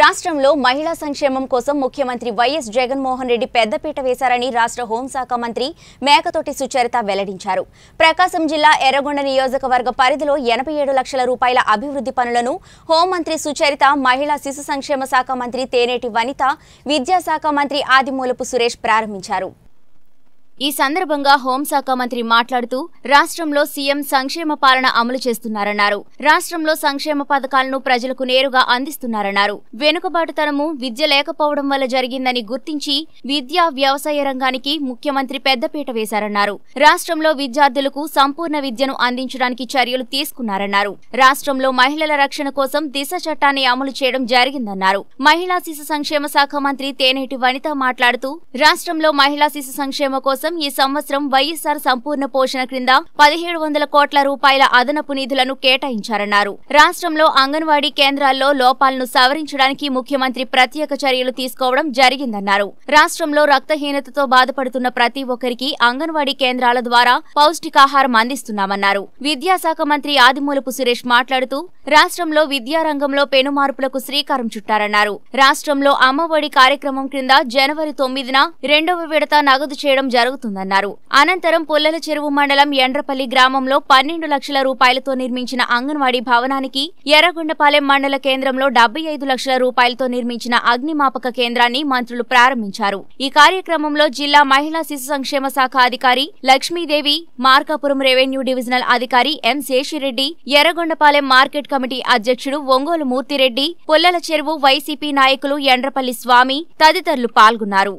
రాష్ట్రంలో మహిళా సంక్షేమం కోసం ముఖ్యమంత్రి వైఎస్ జగన్మోహన్ రెడ్డి పెద్దపీట వేశారని రాష్ట్ర హోంశాఖ మంత్రి మేకతోటి సుచరిత వెల్లడించారు ప్రకాశం జిల్లా ఎర్రగొండ నియోజకవర్గ పరిధిలో ఎనభై ఏడు లక్షల రూపాయల అభివృద్ధి పనులను హోంమంత్రి సుచరిత మహిళా శిశు సంక్షేమ శాఖ మంత్రి తేనేటి వనిత విద్యాశాఖ మంత్రి ఆదిమూలపు సురేష్ ప్రారంభించారు ఈ సందర్భంగా హోంశాఖ మంత్రి మాట్లాడుతూ రాష్ట్రంలో సీఎం సంక్షేమ పాలన అమలు చేస్తున్నారన్నారు రాష్ట్రంలో సంక్షేమ పథకాలను ప్రజలకు నేరుగా అందిస్తున్నారన్నారు వెనుకబాటుతనము విద్య లేకపోవడం వల్ల జరిగిందని గుర్తించి విద్యా వ్యవసాయ రంగానికి ముఖ్యమంత్రి పెద్దపీట వేశారన్నారు రాష్ట్రంలో విద్యార్థులకు సంపూర్ణ విద్యను అందించడానికి చర్యలు తీసుకున్నారన్నారు రాష్ట్రంలో మహిళల రక్షణ కోసం దిశ చట్టాన్ని అమలు చేయడం జరిగిందన్నారు మహిళా శిశు సంక్షేమ శాఖ మంత్రి తేనేటి వనిత మాట్లాడుతూ రాష్ట్రంలో మహిళా శిశు సంక్షేమ కోసం కోసం ఈ సంవత్సరం వైఎస్సార్ సంపూర్ణ పోషణ క్రింద పదిహేడు వందల కోట్ల రూపాయల అదనపు నిధులను కేటాయించారన్నారు రాష్ట్రంలో అంగన్వాడీ కేంద్రాల్లో లోపాలను సవరించడానికి ముఖ్యమంత్రి ప్రత్యేక చర్యలు తీసుకోవడం జరిగిందన్నారు రాష్ట్రంలో రక్తహీనతతో బాధపడుతున్న ప్రతి ఒక్కరికి అంగన్వాడీ కేంద్రాల ద్వారా పౌష్టికాహారం అందిస్తున్నామన్నారు విద్యాశాఖ మంత్రి ఆదిమూలపు సురేష్ మాట్లాడుతూ రాష్ట్రంలో విద్యారంగంలో పెనుమార్పులకు శ్రీకారం చుట్టారన్నారు రాష్ట్రంలో అమ్మఒడి కార్యక్రమం క్రింద జనవరి తొమ్మిదిన రెండవ విడత నగదు చేయడం జరుగుతుందన్నారు అనంతరం పుల్లల చెరువు మండలం ఎండ్రపల్లి గ్రామంలో పన్నెండు లక్షల రూపాయలతో నిర్మించిన అంగన్వాడీ భవనానికి ఎర్రగొండపాలెం మండల కేంద్రంలో డెబ్బై ఐదు లక్షల రూపాయలతో నిర్మించిన అగ్నిమాపక కేంద్రాన్ని మంత్రులు ప్రారంభించారు ఈ కార్యక్రమంలో జిల్లా మహిళా శిశు సంక్షేమ శాఖ అధికారి లక్ష్మీదేవి మార్కాపురం రెవెన్యూ డివిజనల్ అధికారి M Seshireddy Yerragondapalem market committee అధ్యక్షుడు ఒంగోలు మూర్తిరెడ్డి పుల్లల చెరువు వైసీపీ నాయకులు ఎండ్రపల్లి స్వామి తదితరులు పాల్గొన్నారు